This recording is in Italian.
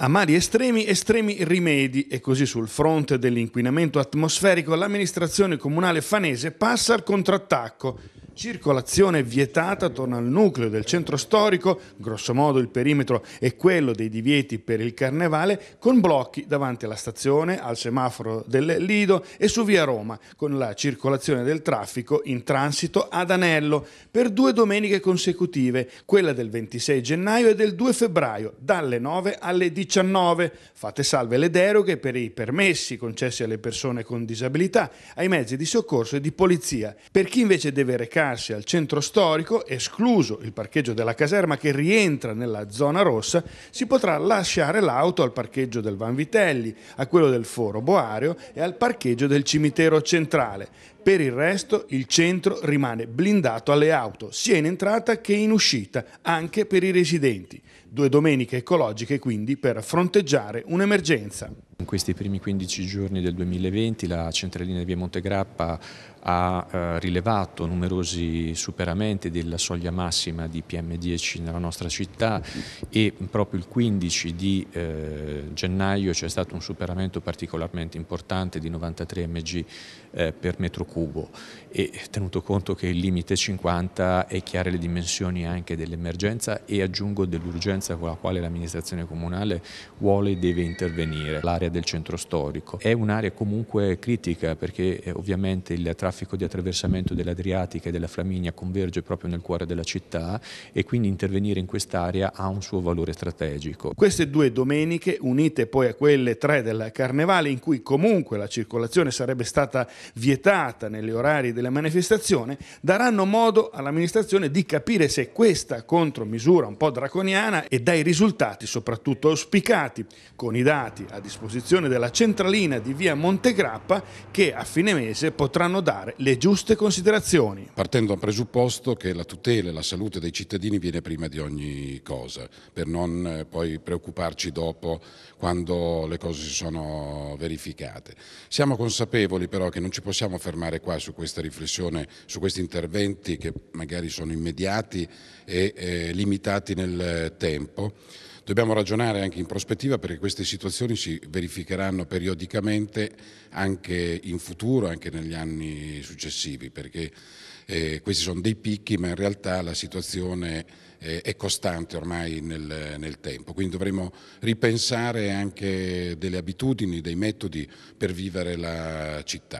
A mali estremi, estremi rimedi e così sul fronte dell'inquinamento atmosferico l'amministrazione comunale fanese passa al contrattacco Circolazione vietata attorno al nucleo del centro storico, grossomodo il perimetro è quello dei divieti per il carnevale, con blocchi davanti alla stazione, al semaforo del Lido e su via Roma, con la circolazione del traffico in transito ad Anello per due domeniche consecutive, quella del 26 gennaio e del 2 febbraio, dalle 9 alle 19. Fate salve le deroghe per i permessi concessi alle persone con disabilità, ai mezzi di soccorso e di polizia. Per chi invece deve recare recarsi al centro storico, escluso il parcheggio della caserma che rientra nella zona rossa, si potrà lasciare l'auto al parcheggio del Vanvitelli, a quello del Foro Boario e al parcheggio del cimitero centrale. Per il resto il centro rimane blindato alle auto, sia in entrata che in uscita, anche per i residenti. Due domeniche ecologiche quindi per fronteggiare un'emergenza. In questi primi 15 giorni del 2020 la centralina di via Montegrappa ha eh, rilevato numerosi superamenti della soglia massima di PM10 nella nostra città e proprio il 15 di eh, gennaio c'è stato un superamento particolarmente importante di 93 mg eh, per metro cubo cubo e tenuto conto che il limite 50 è chiare le dimensioni anche dell'emergenza e aggiungo dell'urgenza con la quale l'amministrazione comunale vuole e deve intervenire, l'area del centro storico. È un'area comunque critica perché eh, ovviamente il traffico di attraversamento dell'Adriatica e della Flaminia converge proprio nel cuore della città e quindi intervenire in quest'area ha un suo valore strategico. Queste due domeniche unite poi a quelle tre del Carnevale in cui comunque la circolazione sarebbe stata vietata data negli orari della manifestazione daranno modo all'amministrazione di capire se questa contromisura un po' draconiana e dai risultati soprattutto auspicati con i dati a disposizione della centralina di via Montegrappa che a fine mese potranno dare le giuste considerazioni. Partendo dal presupposto che la tutela e la salute dei cittadini viene prima di ogni cosa, per non eh, poi preoccuparci dopo quando le cose si sono verificate. Siamo consapevoli però che non ci possiamo fermare fermare qua su questa riflessione, su questi interventi che magari sono immediati e eh, limitati nel eh, tempo. Dobbiamo ragionare anche in prospettiva perché queste situazioni si verificheranno periodicamente anche in futuro, anche negli anni successivi, perché eh, questi sono dei picchi, ma in realtà la situazione eh, è costante ormai nel, nel, tempo. Quindi dovremo ripensare anche delle abitudini, dei metodi per vivere la città.